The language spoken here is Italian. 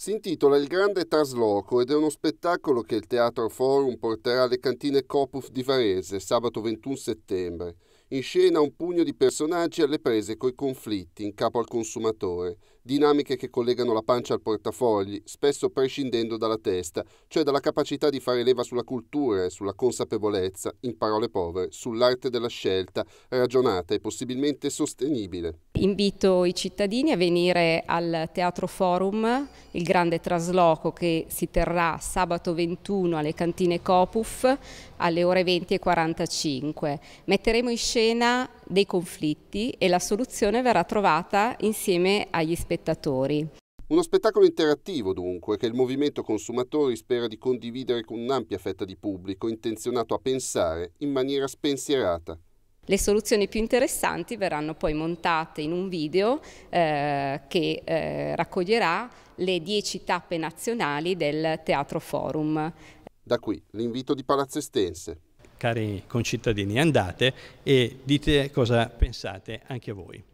Si intitola Il grande trasloco ed è uno spettacolo che il Teatro Forum porterà alle cantine Copuf di Varese sabato 21 settembre. In scena un pugno di personaggi alle prese coi conflitti in capo al consumatore, dinamiche che collegano la pancia al portafogli, spesso prescindendo dalla testa, cioè dalla capacità di fare leva sulla cultura e sulla consapevolezza, in parole povere, sull'arte della scelta, ragionata e possibilmente sostenibile. Invito i cittadini a venire al Teatro Forum, il grande trasloco che si terrà sabato 21 alle cantine Copuf alle ore 20.45. Metteremo in scena scena dei conflitti e la soluzione verrà trovata insieme agli spettatori. Uno spettacolo interattivo dunque che il movimento consumatori spera di condividere con un'ampia fetta di pubblico intenzionato a pensare in maniera spensierata. Le soluzioni più interessanti verranno poi montate in un video eh, che eh, raccoglierà le 10 tappe nazionali del Teatro Forum. Da qui l'invito di Palazzo Estense cari concittadini, andate e dite cosa pensate anche voi.